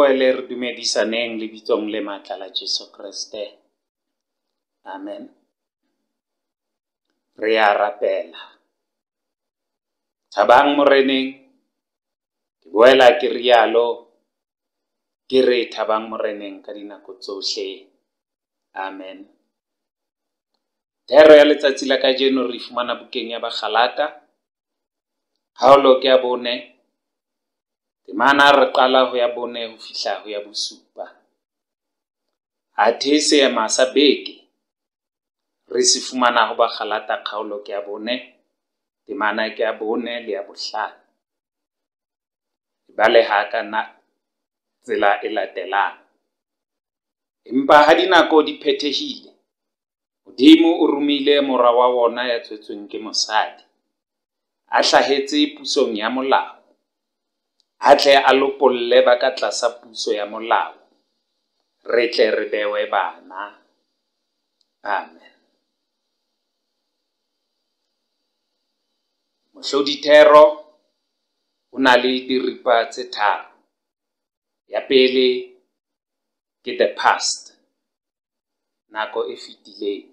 boe le re dumedisaneng le bitsong le matla la Jesu Kreste. Amen. Re a rapela. Thabang moreneng, ke boela ke rialo, ke re thabang moreneng ka dinako tsohle. Amen. Thero ya letsatsi la jeno re fumana bukeng ya bagalata Kgaolo ke ya bone, Temana re qala ho ya bone ho fihla ho ya bosupa. Athe seema sa beke, re se fumana ho bakgalata kgaolo ke ya bone, temana ke ya bone le ya bohlano. E baleha ka na tsela e latelang, empa ha dinako di phethehile, Modimo o romile mora wa wona ya tswetsweng ke mosadi, a hlahetse pusong ya molao. a tle a lokolle ba ka tlasa puso ya molao re tle re bewe bana amen mohlodithero o na le diripa tse tharo ya pele ke the past nako e fetileng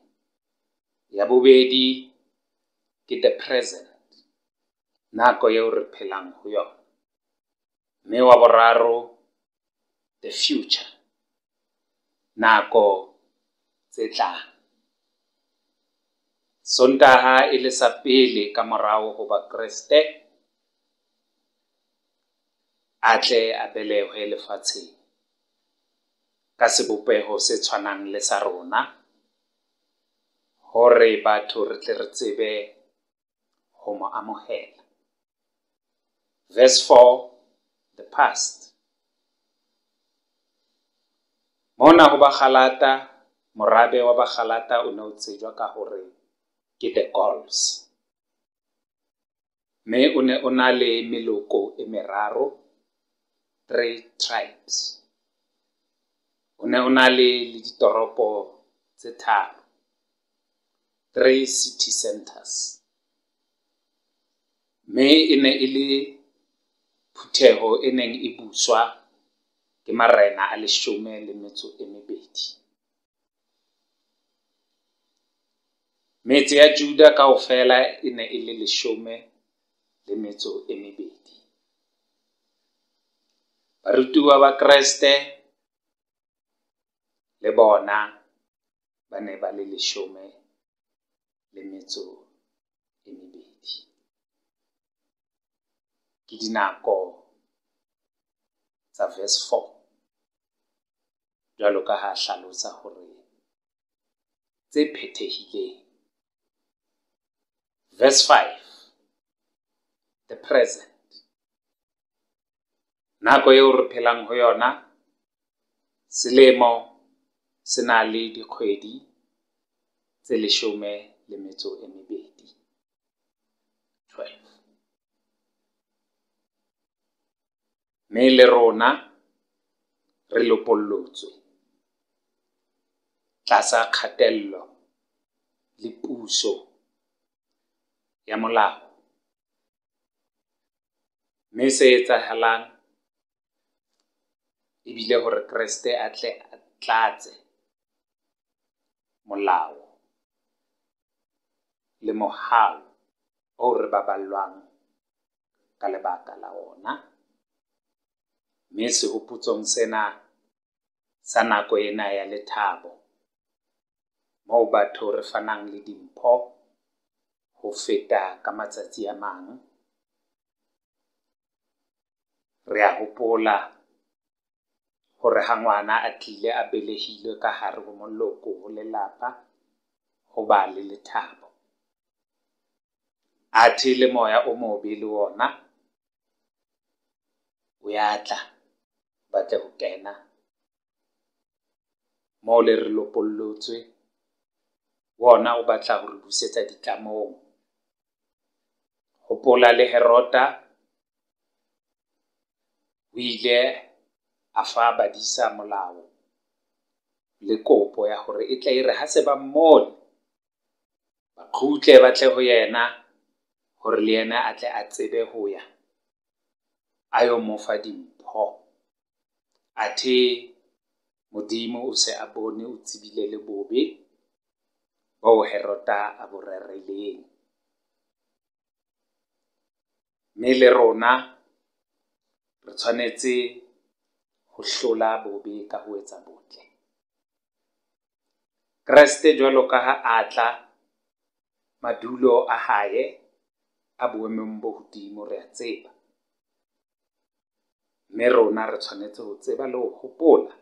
ya bobedi ke the present nako eo re phelang ho yona mme wa boraro, the future, nako tse tlang. Sontaga e le sa pele ka morago go ba Kreste a tle a belegwe lefatsheng ka sebopego se tshwanang le sa rona gore batho re tle re tsebe go mo amogela. Verse 4 the past. Mona go bakgalata, morabe wa bakgalata o ne o tsejwa ka gore ke the Gauls. Mme o ne o na le meloko e meraro, three tribes. O ne o na le le ditoropo tse tharo, three city centers. Mme e ne e le phuthego e neng e buswa ke marena a leshome le metso e mebedi. Metse ya Juda kaofela e ne e le leshome le metso e mebedi. Barutiwa ba Kreste le bona ba ne ba le leshome le metso e mebedi. ke dinako tša verse four bjalo ka ha hlalosa hore tse phethehileng. Verse five, the present. Nako eo re phelang ho yona, selemo se na le dikgwedi tse leshome le metso e mebedi, twelve. mme le rona re lokolotšwe tlasa kgatello le pušo ya molao, mme se etsahalang e bile hore Kreste a tle a tlatse molao le mohau oo re baballwang ka lebaka la ona. mme sehopotso sena sa nako ena ya lethabo moo batho re fanang le dimpho ho feta ka matsatsi a mang re a hopola hore ha ngwana a tlile a belehilwe ka hare ho moloko ho lelapa ho ba le lethabo athe le moya o mobe le ona o ya tla ba tle go kena moo le re lokollotswe wona o batla go re busetsa ditlamong. Hopola le Herota o ile a fa Badisa molao le kopo ya gore e tle e re ha se ba mmone ba kgutle ba tle ho yena gore le yena a tle a tsebe ho ya a yo mo fa dimpho. athe Modimo o se a bone o tsebile le bobe bao Herota a bo rerileng. Mme le rona re tshwanetse ho hlola bobe ka ho etsa botle. Kreste jwalo ka ha a tla, madulo a hae a boemong bo hodimo re a tseba. Mme rona re tshwanetse ho tseba le ho hopola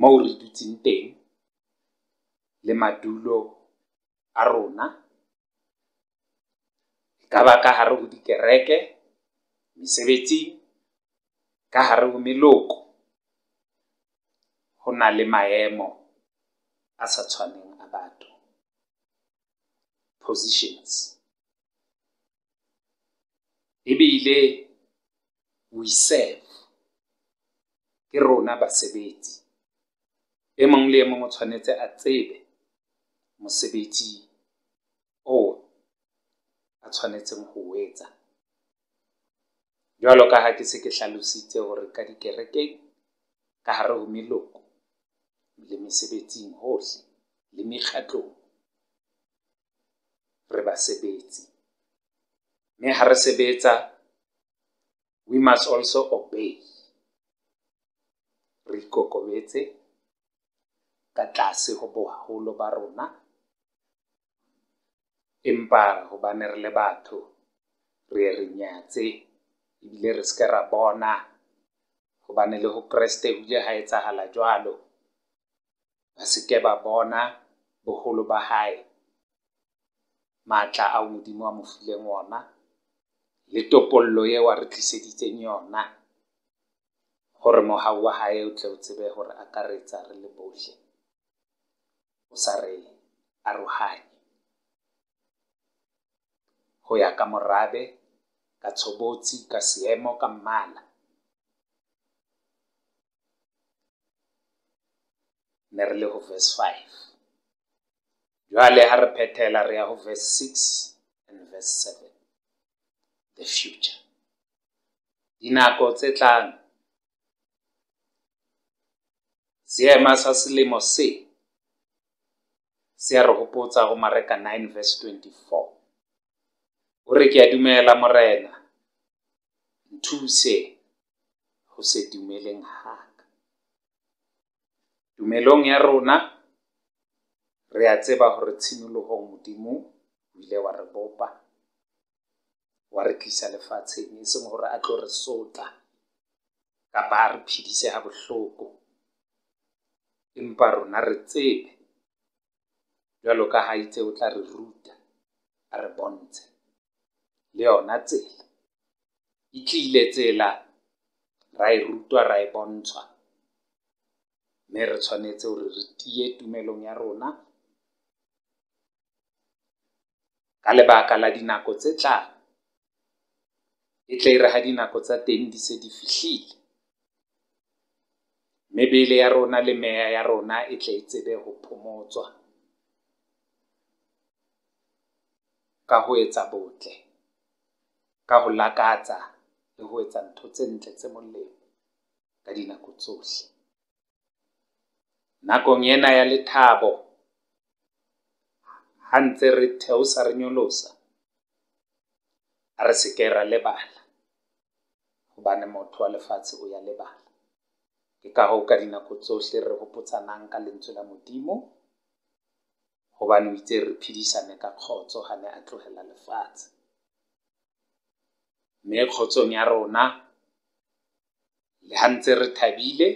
moo re dutseng teng le madulo a rona. E ka ba ka hare ho dikereke, mesebetsing, ka hare ho meloko. Ho na le maemo a sa tshwaneng a batho, positions. Ebile we serve. Ke rona basebetsi. E mong le e mong o tshwanetse a tsebe mosebetsi oo a tshwanetseng ho o etsa. Jwalo ka ha ke se ke hlalositse hore ka dikerekeng, ka hare ho meloko, le mesebetsing hohle, le mekgatlong re basebetsi. Mme ha re sebetsa we must also obey. Re ikokobetse ka tlase go boholo ba rona, empa bane re le batho re re nyatse ebile re seke ra bona go bane le go Kreste o ile ga etsagala jwalo ba seke ba bona boholo ba gae maatla a modimo a mofileng ona topollo ye wa re tliseditseng yona gore mogau wa gae o tle o tsebe gore akaretsa re le botlhe o sa re aroganye go ya ka morabe ka tshobotsi ka seemo ka mmala ne re le go verse five jwale ga re phethela re ya go verse six and verse 7 the future. Dinako tse tlang seema sa selemo se se re hopotsa go mareka 9 verse 24 o re ke a dumela morena nthuse go se dumeleng haka dumelong ya rona re a tseba gore tshimologo modimo o ile wa re bopa wa re tlisa lefatsheng e seng gore a tlo re sotla kapa a re phedise ga bohloko empa rona re tsebe jalo ka ga itse o tla re ruta a re bontshe le yona tsela e tlile tsela ra e rutwa ra e bontshwa mme re tshwanetse gore re tie tumelong ya rona ka lebaka la dinako tse tlang e tla e re dinako tsa teng di se di fihlile mebele ya rona le meya ya rona e tla e tsebe go phomotswa ka ho etsa botle ka ho lakatsa le ho etsa ntho tse ntle tse molemo ka dinako tsohle nakong ena ya lethabo ha ntse re theosa re nyolosa a re sekera ra lebala gobane motho wa lefatshe o ya lebala. Ke ka go ka dinako tsohle re hopotsanang ka lentswe la Modimo gobane o itse re phedisane ka kgotso ga ne a tlogela lefatshe. Mme kgotsong ya rona le ha ntse re thabile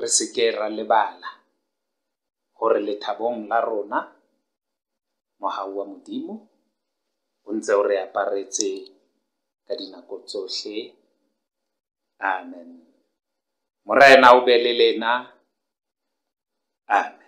re se ke ra lebala gore lethabong la rona mogau wa Modimo o ntse o re aparetse. ka dinako tsohle. Amen. Morena o be le lena. Amen.